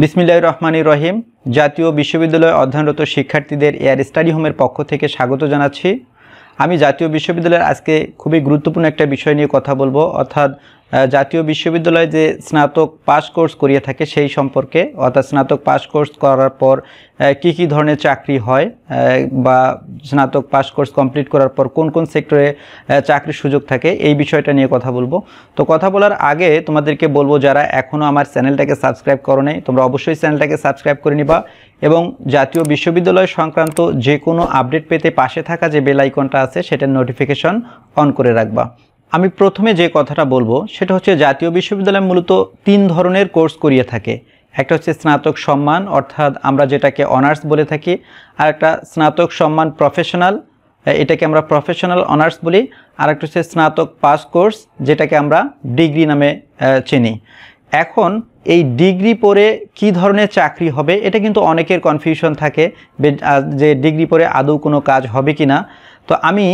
বিসমিল্লাহ রহমান রহিম জাতীয় বিশ্ববিদ্যালয়ে অধ্যয়নরত শিক্ষার্থীদের এয়ার স্টাডি হোমের পক্ষ থেকে স্বাগত জানাচ্ছি আমি জাতীয় বিশ্ববিদ্যালয়ের আজকে খুবই গুরুত্বপূর্ণ একটা বিষয় নিয়ে কথা বলবো অর্থাৎ জাতীয় বিশ্ববিদ্যালয়ে যে স্নাতক পাস কোর্স করিয়ে থাকে সেই সম্পর্কে অর্থাৎ স্নাতক পাস কোর্স করার পর কি কি ধরনের চাকরি হয় বা স্নাতক পাস কোর্স কমপ্লিট করার পর কোন কোন সেক্টরে চাকরির সুযোগ থাকে এই বিষয়টা নিয়ে কথা বলবো তো কথা বলার আগে তোমাদেরকে বলবো যারা এখনও আমার চ্যানেলটাকে সাবস্ক্রাইব করো নাই তোমরা অবশ্যই চ্যানেলটাকে সাবস্ক্রাইব করে নিবা এবং জাতীয় বিশ্ববিদ্যালয় সংক্রান্ত যে কোনো আপডেট পেতে পাশে থাকা যে বেল আইকনটা আছে সেটার নোটিফিকেশন অন করে রাখবা আমি প্রথমে যে কথাটা বলবো সেটা হচ্ছে জাতীয় বিশ্ববিদ্যালয় মূলত তিন ধরনের কোর্স করিয়ে থাকে একটা হচ্ছে স্নাতক সম্মান অর্থাৎ আমরা যেটাকে অনার্স বলে থাকি আর একটা স্নাতক সম্মান প্রফেশনাল এটাকে আমরা প্রফেশনাল অনার্স বলি আর একটা হচ্ছে স্নাতক পাস কোর্স যেটাকে আমরা ডিগ্রি নামে চিনি এখন এই ডিগ্রি পরে কি ধরনের চাকরি হবে এটা কিন্তু অনেকের কনফিউশন থাকে যে ডিগ্রি পরে আদৌ কোনো কাজ হবে কি না তো আমি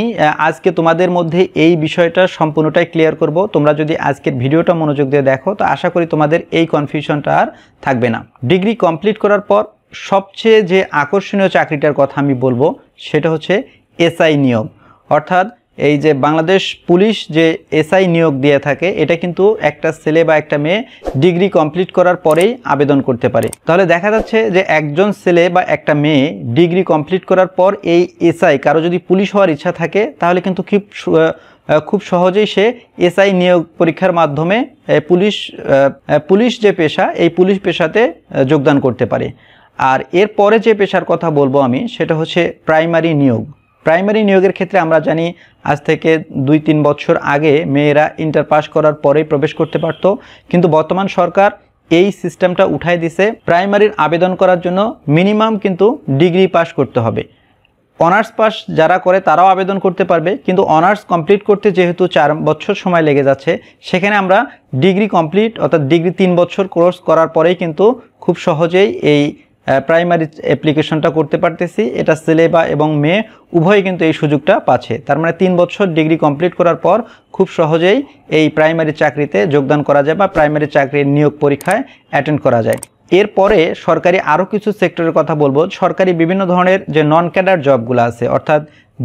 আজকে তোমাদের মধ্যে এই বিষয়টা সম্পূর্ণটাই ক্লিয়ার করব তোমরা যদি আজকের ভিডিওটা মনোযোগ দিয়ে দেখো তো আশা করি তোমাদের এই কনফিউশনটা আর থাকবে না ডিগ্রি কমপ্লিট করার পর সবচেয়ে যে আকর্ষণীয় চাকরিটার কথা আমি বলবো সেটা হচ্ছে এসআই নিয়োগ অর্থাৎ এই যে বাংলাদেশ পুলিশ যে এসআই নিয়োগ দিয়ে থাকে এটা কিন্তু একটা ছেলে বা একটা মেয়ে ডিগ্রি কমপ্লিট করার পরেই আবেদন করতে পারে তাহলে দেখা যাচ্ছে যে একজন ছেলে বা একটা মেয়ে ডিগ্রি কমপ্লিট করার পর এই এসআই কারো যদি পুলিশ হওয়ার ইচ্ছা থাকে তাহলে কিন্তু খুব খুব সহজেই সে এসআই নিয়োগ পরীক্ষার মাধ্যমে পুলিশ পুলিশ যে পেশা এই পুলিশ পেশাতে যোগদান করতে পারে আর এর পরে যে পেশার কথা বলবো আমি সেটা হচ্ছে প্রাইমারি নিয়োগ প্রাইমারি নিয়োগের ক্ষেত্রে আমরা জানি আজ থেকে দুই তিন বছর আগে মেয়েরা ইন্টার পাস করার পরেই প্রবেশ করতে পারত কিন্তু বর্তমান সরকার এই সিস্টেমটা উঠাই দিছে প্রাইমারির আবেদন করার জন্য মিনিমাম কিন্তু ডিগ্রি পাস করতে হবে অনার্স পাস যারা করে তারাও আবেদন করতে পারবে কিন্তু অনার্স কমপ্লিট করতে যেহেতু চার বছর সময় লেগে যাচ্ছে সেখানে আমরা ডিগ্রি কমপ্লিট অর্থাৎ ডিগ্রি তিন বছর কোর্স করার পরেই কিন্তু খুব সহজেই এই প্রাইমারি অ্যাপ্লিকেশনটা করতে পারতেছি এটা ছেলে বা এবং মেয়ে উভয়ই কিন্তু এই সুযোগটা পাচ্ছে তার মানে তিন বছর ডিগ্রি কমপ্লিট করার পর খুব সহজেই এই প্রাইমারি চাকরিতে যোগদান করা যায় বা প্রাইমারি চাকরির নিয়োগ পরীক্ষায় অ্যাটেন্ড করা যায় এরপরে সরকারি আরও কিছু সেক্টরের কথা বলবো সরকারি বিভিন্ন ধরনের যে নন ক্যাডার জবগুলো আছে অর্থাৎ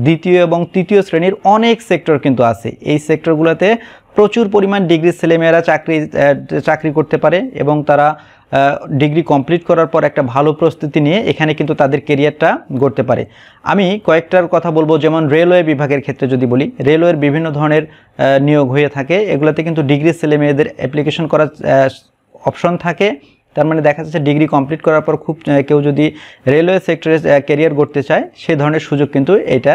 দ্বিতীয় এবং তৃতীয় শ্রেণীর অনেক সেক্টর কিন্তু আছে এই সেক্টরগুলোতে প্রচুর পরিমাণ ডিগ্রি ছেলেমেয়েরা চাকরি চাকরি করতে পারে এবং তারা ডিগ্রি কমপ্লিট করার পর একটা ভালো প্রস্তুতি নিয়ে এখানে কিন্তু তাদের কেরিয়ারটা গড়তে পারে আমি কয়েকটার কথা বলবো যেমন রেলওয়ে বিভাগের ক্ষেত্রে যদি বলি রেলওয়ের বিভিন্ন ধরনের নিয়োগ হয়ে থাকে এগুলোতে কিন্তু ডিগ্রি ছেলে মেয়েদের অ্যাপ্লিকেশন করার অপশন থাকে তার মানে দেখা যাচ্ছে ডিগ্রি কমপ্লিট করার পর খুব কেউ যদি রেলওয়ে সেক্টরে ক্যারিয়ার গড়তে চায় সে ধরনের সুযোগ কিন্তু এটা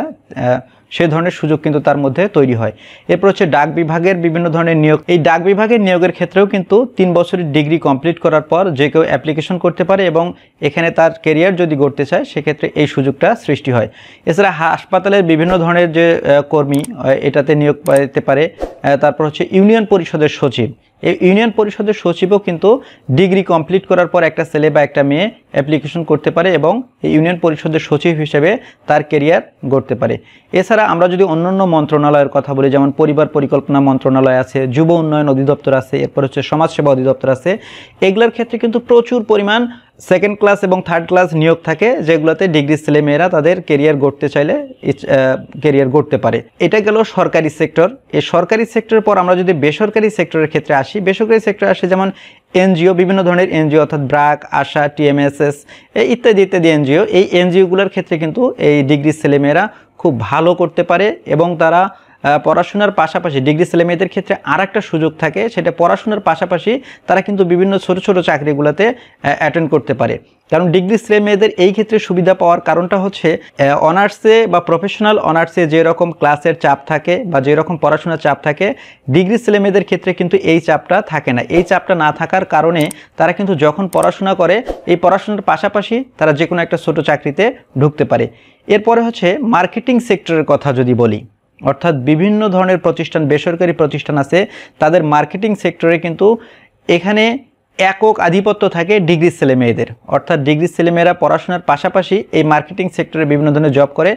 সে ধরনের সুযোগ কিন্তু তার মধ্যে তৈরি হয় এরপর হচ্ছে ডাক বিভাগের বিভিন্ন ধরনের নিয়োগ এই ডাক বিভাগের নিয়োগের ক্ষেত্রেও কিন্তু তিন বছরের ডিগ্রি কমপ্লিট করার পর যে কেউ অ্যাপ্লিকেশন করতে পারে এবং এখানে তার কেরিয়ার যদি গড়তে চায় সেক্ষেত্রে এই সুযোগটা সৃষ্টি হয় এছাড়া হাসপাতালের বিভিন্ন ধরনের যে কর্মী এটাতে নিয়োগ পেতে পারে তারপর হচ্ছে ইউনিয়ন পরিষদের সচিব এই ইউনিয়ন পরিষদের সচিবও কিন্তু ডিগ্রি কমপ্লিট করার পর একটা ছেলে বা একটা মেয়ে অ্যাপ্লিকেশন করতে পারে এবং এই ইউনিয়ন পরিষদের সচিব হিসেবে তার কেরিয়ার গড়তে পারে এছাড়া আমরা যদি অন্যান্য মন্ত্রণালয়ের কথা বলি যেমন পরিবার পরিকল্পনা মন্ত্রণালয় আছে যুব উন্নয়ন অধিদপ্তর আছে এরপর হচ্ছে সমাজসেবা অধিদপ্তর আছে এগুলোর ক্ষেত্রে কিন্তু প্রচুর পরিমাণ সেকেন্ড ক্লাস এবং থার্ড ক্লাস নিয়োগ থাকে যেগুলোতে ডিগ্রি ছেলেমেয়েরা তাদের কেরিয়ার গড়তে চাইলে কেরিয়ার গড়তে পারে এটা গেল সরকারি সেক্টর এই সরকারি সেক্টরের পর আমরা যদি বেসরকারি সেক্টরের ক্ষেত্রে আসি বেসরকারি সেক্টর আসে যেমন এনজিও বিভিন্ন ধরনের এনজিও অর্থাৎ ব্রাক আশা টিএমএসএস ইত্যাদি ইত্যাদি এনজিও এই এনজিওগুলোর ক্ষেত্রে কিন্তু এই ডিগ্রি ছেলেমেয়েরা খুব ভালো করতে পারে এবং তারা পড়াশোনার পাশাপাশি ডিগ্রি ছেলে মেয়েদের ক্ষেত্রে আর একটা সুযোগ থাকে সেটা পড়াশোনার পাশাপাশি তারা কিন্তু বিভিন্ন ছোট ছোট চাকরিগুলোতে অ্যাটেন্ড করতে পারে কারণ ডিগ্রি ছেলে মেয়েদের এই ক্ষেত্রে সুবিধা পাওয়ার কারণটা হচ্ছে অনার্সে বা প্রফেশনাল অনার্সে যে রকম ক্লাসের চাপ থাকে বা যে রকম পড়াশোনার চাপ থাকে ডিগ্রি ছেলে মেয়েদের ক্ষেত্রে কিন্তু এই চাপটা থাকে না এই চাপটা না থাকার কারণে তারা কিন্তু যখন পড়াশোনা করে এই পড়াশোনার পাশাপাশি তারা যে কোনো একটা ছোট চাকরিতে ঢুকতে পারে এরপরে হচ্ছে মার্কেটিং সেক্টরের কথা যদি বলি অর্থাৎ বিভিন্ন ধরনের প্রতিষ্ঠান বেসরকারি প্রতিষ্ঠান আছে তাদের মার্কেটিং সেক্টরে কিন্তু এখানে একক আধিপত্য থাকে ডিগ্রি ছেলে মেয়েদের অর্থাৎ ডিগ্রি ছেলেমেয়েরা পড়াশোনার পাশাপাশি এই মার্কেটিং সেক্টরে বিভিন্ন ধরনের জব করে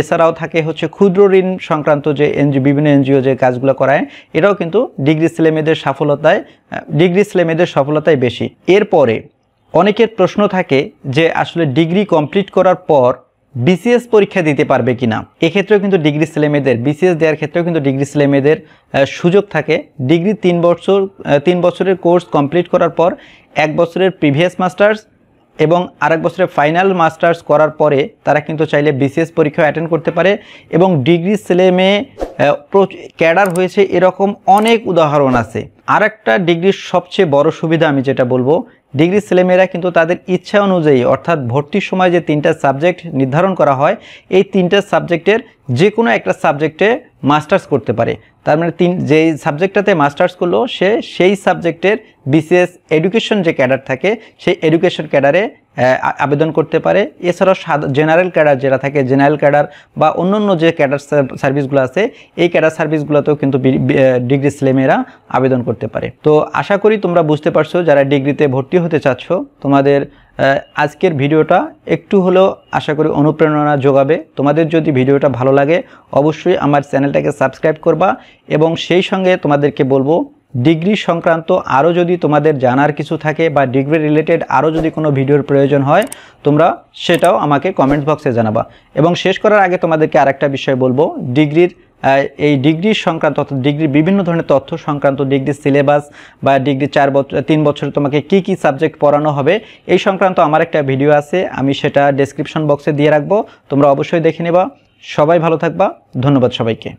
এছাড়াও থাকে হচ্ছে ক্ষুদ্র ঋণ সংক্রান্ত যে এনজিও বিভিন্ন এনজিও যে কাজগুলো করায় এটাও কিন্তু ডিগ্রি ছেলে মেয়েদের সফলতায় ডিগ্রি ছেলে মেয়েদের সফলতায় বেশি এরপরে অনেকের প্রশ্ন থাকে যে আসলে ডিগ্রি কমপ্লিট করার পর বিসিএস পরীক্ষা দিতে পারবে কিনা এক্ষেত্রেও কিন্তু ডিগ্রি ছেলেমেয়েদের বিসিএস দেওয়ার ক্ষেত্রেও কিন্তু ডিগ্রি ছেলেমেয়েদের সুযোগ থাকে ডিগ্রি তিন বছর তিন বছরের কোর্স কমপ্লিট করার পর এক বছরের প্রিভিয়াস মাস্টার্স এবং আরেক বছরের ফাইনাল মাস্টার্স করার পরে তারা কিন্তু চাইলে বিসিএস পরীক্ষা অ্যাটেন্ড করতে পারে এবং ডিগ্রি ছেলে মেয়ে ক্যাডার হয়েছে এরকম অনেক উদাহরণ আছে আর একটা ডিগ্রির সবচেয়ে বড় সুবিধা আমি যেটা বলবো ডিগ্রি ছেলেমেয়েরা কিন্তু তাদের ইচ্ছা অনুযায়ী অর্থাৎ ভর্তির সময় যে তিনটা সাবজেক্ট নির্ধারণ করা হয় এই তিনটা সাবজেক্টের যে কোনো একটা সাবজেক্টে মাস্টার্স করতে পারে তার মানে তিন যেই সাবজেক্টটাতে মাস্টার্স করলো সে সেই সাবজেক্টের বিসিএস এডুকেশন যে ক্যাডার থাকে সেই এডুকেশন ক্যাডারে আবেদন করতে পারে এছাড়াও জেনারেল ক্যাডার যেটা থাকে জেনারেল ক্যাডার বা অন্য অন্য যে ক্যাডার সার্ভিসগুলো আছে এই ক্যাডার সার্ভিসগুলোতেও কিন্তু ডিগ্রি ছেলেমেয়েরা আবেদন করতে পারে তো আশা করি তোমরা বুঝতে পারছো যারা ডিগ্রিতে ভর্তি হতে চাচ্ছ তোমাদের আজকের ভিডিওটা একটু হলেও আশা করি অনুপ্রেরণা যোগাবে তোমাদের যদি ভিডিওটা ভালো লাগে অবশ্যই আমার চ্যানেলটাকে সাবস্ক্রাইব করবা এবং সেই সঙ্গে তোমাদেরকে বলবো ডিগ্রি সংক্রান্ত আরও যদি তোমাদের জানার কিছু থাকে বা ডিগ্রি রিলেটেড আরও যদি কোনো ভিডিওর প্রয়োজন হয় তোমরা সেটাও আমাকে কমেন্ট বক্সে জানাবা এবং শেষ করার আগে তোমাদেরকে আরেকটা বিষয় বলবো ডিগ্রির এই ডিগ্রি সংক্রান্ত অর্থাৎ ডিগ্রির বিভিন্ন ধরনের তথ্য সংক্রান্ত ডিগ্রি সিলেবাস বা ডিগ্রি চার বছর তিন বছরে তোমাকে কি কি সাবজেক্ট পড়ানো হবে এই সংক্রান্ত আমার একটা ভিডিও আছে আমি সেটা ডেসক্রিপশন বক্সে দিয়ে রাখবো তোমরা অবশ্যই দেখে নেবা সবাই ভালো থাকবা ধন্যবাদ সবাইকে